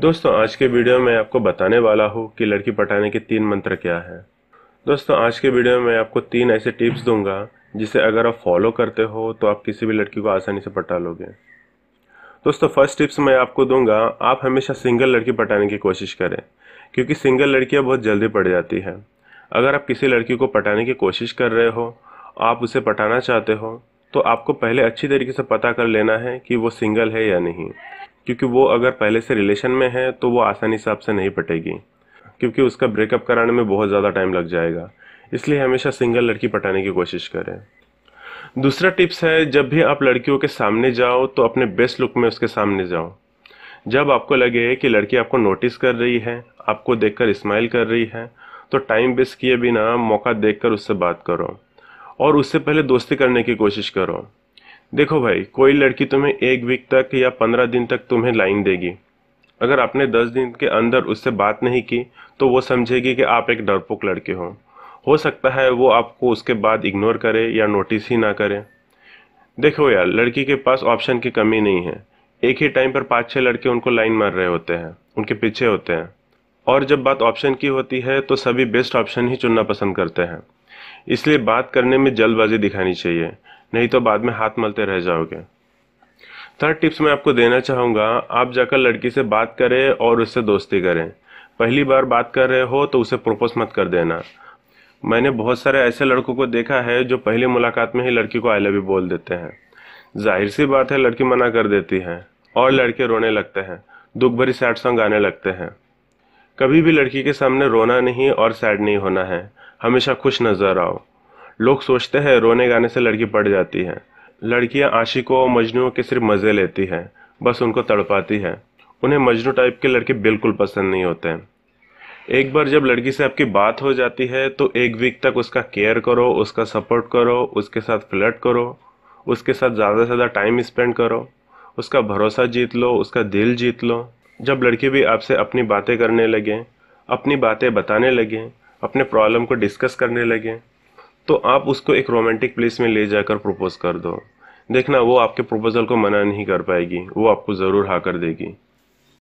दोस्तों आज के वीडियो में आपको बताने वाला हूँ कि लड़की पटाने के तीन मंत्र क्या है दोस्तों आज के वीडियो में आपको तीन ऐसे टिप्स दूंगा जिसे अगर आप फॉलो करते हो तो आप किसी भी लड़की को आसानी से पटा लोगे दोस्तों फर्स्ट टिप्स मैं आपको दूंगा आप हमेशा सिंगल लड़की पटाने की कोशिश करें क्योंकि सिंगल लड़कियाँ बहुत जल्दी पड़ जाती है अगर आप किसी लड़की को पटाने की कोशिश कर रहे हो आप उसे पटाना चाहते हो तो आपको पहले अच्छी तरीके से पता कर लेना है कि वो सिंगल है या नहीं क्योंकि वो अगर पहले से रिलेशन में है तो वो आसानी से आपसे नहीं पटेगी क्योंकि उसका ब्रेकअप कराने में बहुत ज़्यादा टाइम लग जाएगा इसलिए हमेशा सिंगल लड़की पटाने की कोशिश करें दूसरा टिप्स है जब भी आप लड़कियों के सामने जाओ तो अपने बेस्ट लुक में उसके सामने जाओ जब आपको लगे कि लड़की आपको नोटिस कर रही है आपको देखकर स्माइल कर रही है तो टाइम वेस्ट किए बिना मौका देखकर उससे बात करो और उससे पहले दोस्ती करने की कोशिश करो देखो भाई कोई लड़की तुम्हें एक वीक तक या पंद्रह दिन तक तुम्हें लाइन देगी अगर आपने दस दिन के अंदर उससे बात नहीं की तो वो समझेगी कि आप एक डरपोक लड़के हो हो सकता है वो आपको उसके बाद इग्नोर करे या नोटिस ही ना करे देखो यार लड़की के पास ऑप्शन की कमी नहीं है एक ही टाइम पर पाँच छः लड़के उनको लाइन मार रहे होते हैं उनके पीछे होते हैं और जब बात ऑप्शन की होती है तो सभी बेस्ट ऑप्शन ही चुनना पसंद करते हैं इसलिए बात करने में जल्दबाजी दिखानी चाहिए नहीं तो बाद में हाथ मलते रह जाओगे थर्ड टिप्स मैं आपको देना चाहूँगा आप जाकर लड़की से बात करें और उससे दोस्ती करें पहली बार बात कर रहे हो तो उसे प्रपोज मत कर देना मैंने बहुत सारे ऐसे लड़कों को देखा है जो पहली मुलाकात में ही लड़की को आई लव यू बोल देते हैं जाहिर सी बात है लड़की मना कर देती है और लड़के रोने लगते हैं दुख भरी सैड सॉन्ग गाने लगते हैं कभी भी लड़की के सामने रोना नहीं और सैड नहीं होना है हमेशा खुश नज़र आओ लोग सोचते हैं रोने गाने से लड़की पड़ जाती है लड़कियां आशिकों और मजनुओं के सिर्फ मज़े लेती हैं बस उनको तड़पाती है उन्हें मजनू टाइप के लड़के बिल्कुल पसंद नहीं होते हैं एक बार जब लड़की से आपकी बात हो जाती है तो एक वीक तक उसका केयर करो उसका सपोर्ट करो उसके साथ फ्लर्ट करो उसके साथ ज़्यादा से ज़्यादा टाइम स्पेंड करो उसका भरोसा जीत लो उसका दिल जीत लो जब लड़की भी आपसे अपनी बातें करने लगें अपनी बातें बताने लगें अपने प्रॉब्लम को डिस्कस करने लगें तो आप उसको एक रोमांटिक प्लेस में ले जाकर प्रपोज़ कर दो देखना वो आपके प्रपोज़ल को मना नहीं कर पाएगी वो आपको ज़रूर हाँ कर देगी